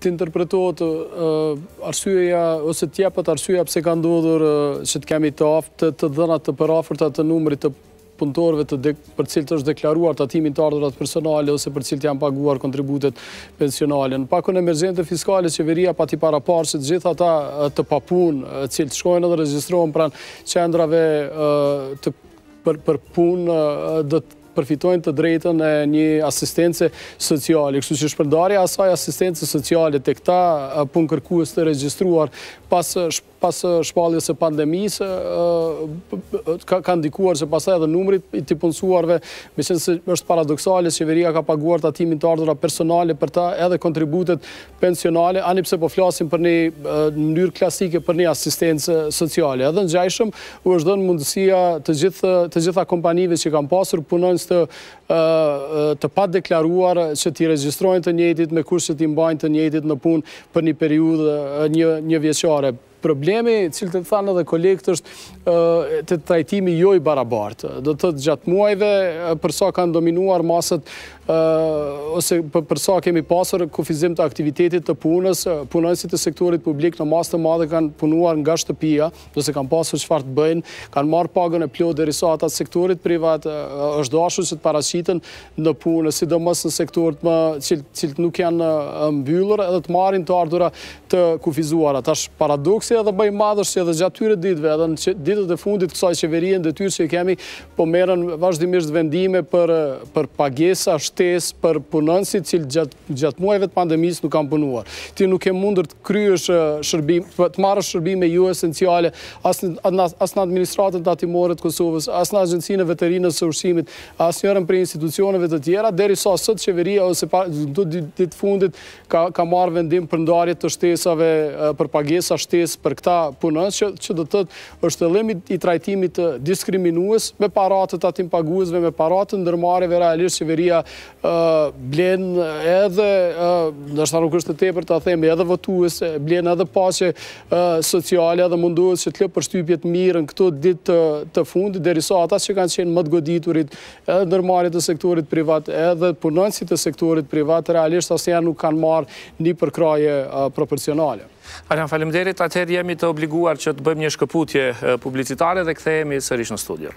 të interpretohet arsyeja, ose të arsyeja pëse ka ndodhur që të kemi të aftë të dhenat të përafërta të numërit të punëtorve për cilë të është deklaruar të atimin të ardurat personale ose për cilë të janë paguar kontributet pensionale. Në pakon e mërgjente fiskale, qeveria pati para parë që të gjitha ta të papun cilët të shkojnë edhe registrojnë pranë qendrave të punë dhe të përfitojnë të drejtën e një asistence sociali. Kështu që shpërdarja asaj asistence sociali të këta punë kërkuës të registruar pas shpallës e pandemis, ka ndikuar që pasaj edhe numrit i të punësuarve, me qënë se është paradoxale, qeveria ka paguar të atimin të ardhura personale për ta edhe kontributet pensionale, ani pse po flasim për një mënyrë klasike për një asistence sociali. Edhe në gjajshëm, u është dënë mundësia të gjitha kompanive që kam pasur punojnë kurs të pa deklaruar që t'i registrojnë të njëjtit me kurs që t'i mbajnë të njëjtit në pun për një periud një vjeqare problemi, cilë të thanë dhe kolektë është të trajtimi joj barabartë. Do të të gjatë muajve, përsa kanë dominuar masët, ose përsa kemi pasër kufizim të aktivitetit të punës, punësit të sektorit publik në masë të madhe kanë punuar nga shtëpia, do se kanë pasër që farë të bëjnë, kanë marë pagën e plodë dhe risa atat sektorit privat, është dashur që të parashitën në punës, si do mësë në sektorit më cilët nuk janë mbyllur, edhe të marin të ardura të kufizuara. Ata është paradoks si edhe bëj madhës si edhe gjatë tyre ditve, edhe në ditët e fundit kësaj qeverien dhe tyrë që i kemi, po merën vazhdimisht vendime për pagesa, shtes, për punënësit cilë gjatë muajve të pandemis nuk kam punuar. Ti nuk e mundër të kryësh shërbim, të marrë shërbime ju esenciale, asë në administratën të atimore të Kosovës, asë në agencine veterinës së ushimit, asë njërën për institucioneve të tjera, deri sa sëtë qeveria ose ditë fundit ka marrë vendim për ndarjet të shtesave për pagesa, shtes, për këta punës, që do tëtë është të i trajtimit të diskriminuës me paratët atim paguësve, me paratët ndërmareve, realisht qeveria blen edhe, nështë ta nuk është të te për të themi, edhe votuës, blen edhe pasje sociale edhe munduës që të lepë për shtypjet mirë në këto ditë të fundi, derisa ata që kanë qenë më të goditurit edhe ndërmarit të sektorit privat, edhe punësit të sektorit privat, realisht asë janë nuk kanë marë një përkraje proporcionale. Arjan, falimderit, atëherë jemi të obliguar që të bëjmë një shkëputje publicitare dhe këthejemi sërish në studio.